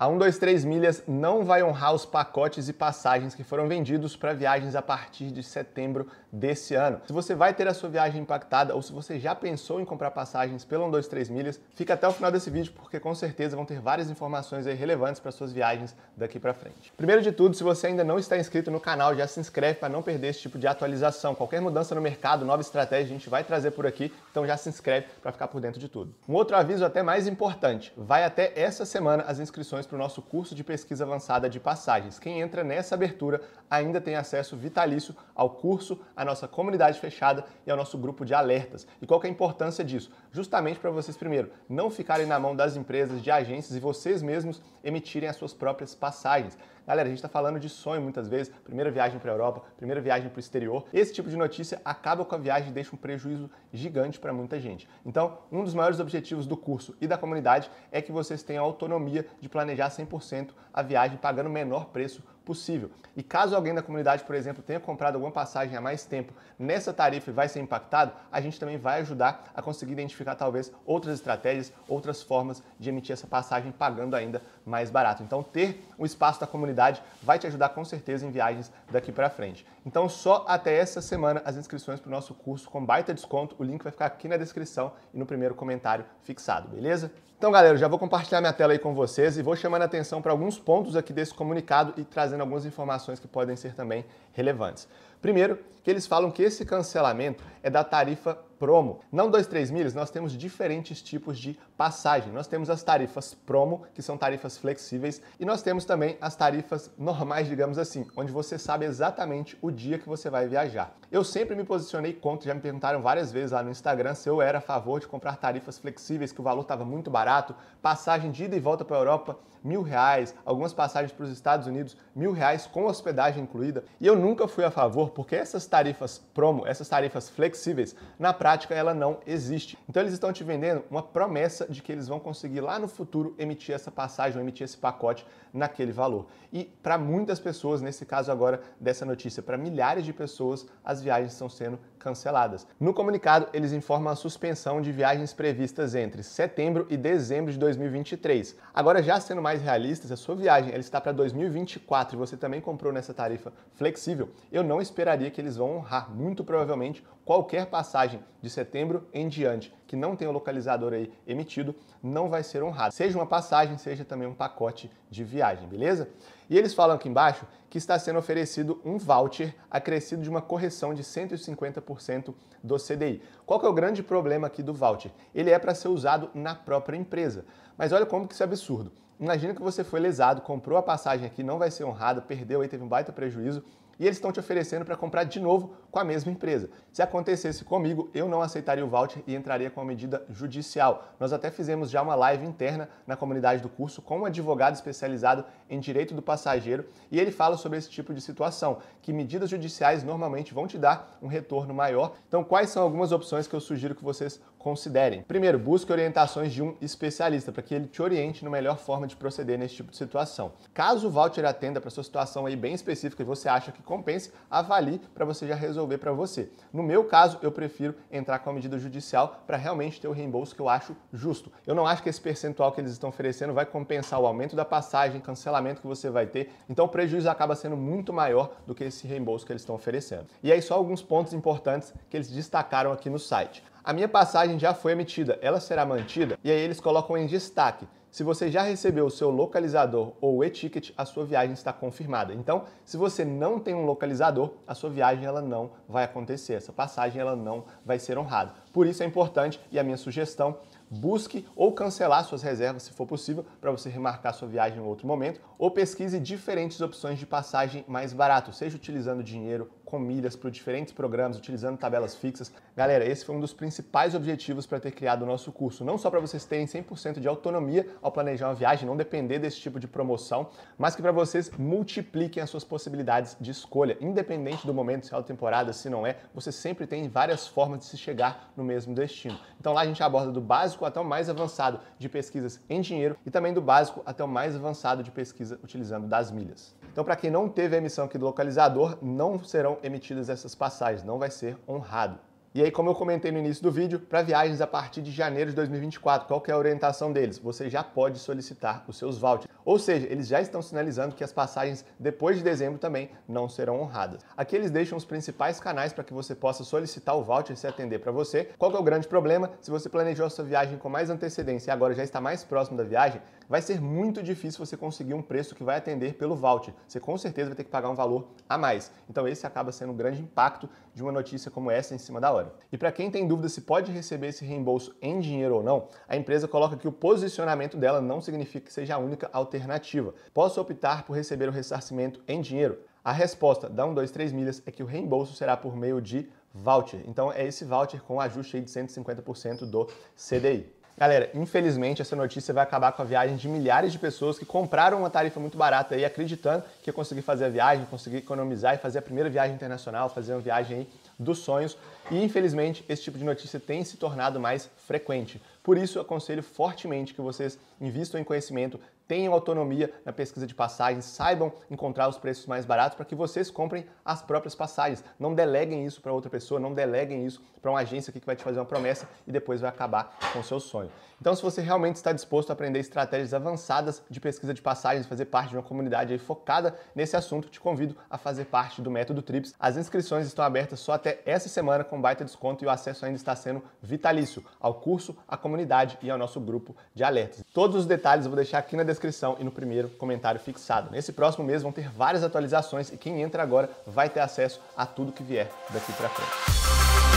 A 123 Milhas não vai honrar os pacotes e passagens que foram vendidos para viagens a partir de setembro desse ano. Se você vai ter a sua viagem impactada ou se você já pensou em comprar passagens pela 123 Milhas, fica até o final desse vídeo porque com certeza vão ter várias informações relevantes para suas viagens daqui para frente. Primeiro de tudo, se você ainda não está inscrito no canal, já se inscreve para não perder esse tipo de atualização. Qualquer mudança no mercado, nova estratégia, a gente vai trazer por aqui, então já se inscreve para ficar por dentro de tudo. Um outro aviso até mais importante, vai até essa semana as inscrições para o nosso curso de pesquisa avançada de passagens. Quem entra nessa abertura ainda tem acesso vitalício ao curso, à nossa comunidade fechada e ao nosso grupo de alertas. E qual é a importância disso? Justamente para vocês, primeiro, não ficarem na mão das empresas, de agências e vocês mesmos emitirem as suas próprias passagens. Galera, a gente está falando de sonho muitas vezes, primeira viagem para a Europa, primeira viagem para o exterior. Esse tipo de notícia acaba com a viagem e deixa um prejuízo gigante para muita gente. Então, um dos maiores objetivos do curso e da comunidade é que vocês tenham autonomia de planejar 100% a viagem pagando o menor preço possível. E caso alguém da comunidade, por exemplo, tenha comprado alguma passagem há mais tempo nessa tarifa e vai ser impactado, a gente também vai ajudar a conseguir identificar talvez outras estratégias, outras formas de emitir essa passagem pagando ainda mais barato. Então, ter o espaço da comunidade vai te ajudar com certeza em viagens daqui para frente. Então, só até essa semana as inscrições para o nosso curso com baita desconto. O link vai ficar aqui na descrição e no primeiro comentário fixado, beleza? Então, galera, já vou compartilhar minha tela aí com vocês e vou chamando a atenção para alguns pontos aqui desse comunicado e trazendo algumas informações que podem ser também relevantes. Primeiro, que eles falam que esse cancelamento é da tarifa promo. Não 23 3 milhas, nós temos diferentes tipos de passagem. Nós temos as tarifas promo, que são tarifas flexíveis, e nós temos também as tarifas normais, digamos assim, onde você sabe exatamente o dia que você vai viajar. Eu sempre me posicionei contra, já me perguntaram várias vezes lá no Instagram se eu era a favor de comprar tarifas flexíveis, que o valor estava muito barato, passagem de ida e volta para a Europa, mil reais, algumas passagens para os Estados Unidos, mil reais com hospedagem incluída. E eu nunca fui a favor, porque essas tarifas promo, essas tarifas flexíveis, na prática ela não existe. Então eles estão te vendendo uma promessa de que eles vão conseguir lá no futuro emitir essa passagem ou emitir esse pacote naquele valor. E para muitas pessoas, nesse caso agora dessa notícia, para milhares de pessoas, as viagens estão sendo canceladas. No comunicado, eles informam a suspensão de viagens previstas entre setembro e dezembro de 2023. Agora, já sendo mais realistas, a sua viagem ela está para 2024 e você também comprou nessa tarifa flexível, eu não esperaria que eles vão honrar, muito provavelmente, qualquer passagem de setembro em diante que não tem o localizador aí emitido não vai ser honrado. Seja uma passagem, seja também um pacote de viagem, beleza? E eles falam aqui embaixo que está sendo oferecido um voucher acrescido de uma correção de 150% do CDI. Qual que é o grande problema aqui do voucher? Ele é para ser usado na própria empresa. Mas olha como que isso é absurdo. Imagina que você foi lesado, comprou a passagem aqui, não vai ser honrado, perdeu aí, teve um baita prejuízo e eles estão te oferecendo para comprar de novo com a mesma empresa. Se acontecesse comigo, eu não aceitaria o voucher e entraria com a medida judicial. Nós até fizemos já uma live interna na comunidade do curso com um advogado especializado em direito do passageiro e ele fala sobre esse tipo de situação, que medidas judiciais normalmente vão te dar um retorno maior. Então, quais são algumas opções que eu sugiro que vocês considerem? Primeiro, busque orientações de um especialista para que ele te oriente na melhor forma de proceder nesse tipo de situação. Caso o voucher atenda para sua situação aí bem específica e você acha que compense, avalie para você já resolver para você. No meu caso, eu prefiro entrar com a medida judicial para realmente ter o reembolso que eu acho justo. Eu não acho que esse percentual que eles estão oferecendo vai compensar o aumento da passagem, cancelamento que você vai ter, então o prejuízo acaba sendo muito maior do que esse reembolso que eles estão oferecendo. E aí só alguns pontos importantes que eles destacaram aqui no site a minha passagem já foi emitida, ela será mantida? E aí eles colocam em destaque. Se você já recebeu o seu localizador ou o e-ticket, a sua viagem está confirmada. Então, se você não tem um localizador, a sua viagem ela não vai acontecer, essa passagem ela não vai ser honrada. Por isso é importante e a minha sugestão, busque ou cancelar suas reservas se for possível para você remarcar sua viagem em outro momento, ou pesquise diferentes opções de passagem mais barato, seja utilizando dinheiro com milhas para diferentes programas, utilizando tabelas fixas. Galera, esse foi um dos principais objetivos para ter criado o nosso curso. Não só para vocês terem 100% de autonomia ao planejar uma viagem, não depender desse tipo de promoção, mas que para vocês multipliquem as suas possibilidades de escolha. Independente do momento, se é temporada, se não é, você sempre tem várias formas de se chegar no mesmo destino. Então lá a gente aborda do básico até o mais avançado de pesquisas em dinheiro e também do básico até o mais avançado de pesquisa utilizando das milhas. Então, para quem não teve a emissão aqui do localizador, não serão emitidas essas passagens, não vai ser honrado. E aí, como eu comentei no início do vídeo, para viagens a partir de janeiro de 2024, qual que é a orientação deles? Você já pode solicitar os seus vouchers. Ou seja, eles já estão sinalizando que as passagens depois de dezembro também não serão honradas. Aqui eles deixam os principais canais para que você possa solicitar o voucher e se atender para você. Qual que é o grande problema? Se você planejou a sua viagem com mais antecedência e agora já está mais próximo da viagem, vai ser muito difícil você conseguir um preço que vai atender pelo voucher. Você com certeza vai ter que pagar um valor a mais. Então esse acaba sendo o um grande impacto de uma notícia como essa em cima da hora. E para quem tem dúvida se pode receber esse reembolso em dinheiro ou não, a empresa coloca que o posicionamento dela não significa que seja a única alternativa. Posso optar por receber o ressarcimento em dinheiro? A resposta da 123 milhas é que o reembolso será por meio de voucher. Então é esse voucher com ajuste de 150% do CDI. Galera, infelizmente essa notícia vai acabar com a viagem de milhares de pessoas que compraram uma tarifa muito barata aí, acreditando que ia conseguir fazer a viagem, conseguir economizar e fazer a primeira viagem internacional, fazer uma viagem aí dos sonhos. E infelizmente esse tipo de notícia tem se tornado mais frequente. Por isso, eu aconselho fortemente que vocês invistam em conhecimento, tenham autonomia na pesquisa de passagens, saibam encontrar os preços mais baratos para que vocês comprem as próprias passagens. Não deleguem isso para outra pessoa, não deleguem isso para uma agência que vai te fazer uma promessa e depois vai acabar com o seu sonho. Então, se você realmente está disposto a aprender estratégias avançadas de pesquisa de passagens, fazer parte de uma comunidade focada nesse assunto, te convido a fazer parte do Método Trips. As inscrições estão abertas só até essa semana com baita desconto e o acesso ainda está sendo vitalício ao curso, à comunidade comunidade e ao nosso grupo de alertas. Todos os detalhes eu vou deixar aqui na descrição e no primeiro comentário fixado. Nesse próximo mês vão ter várias atualizações e quem entra agora vai ter acesso a tudo que vier daqui para frente.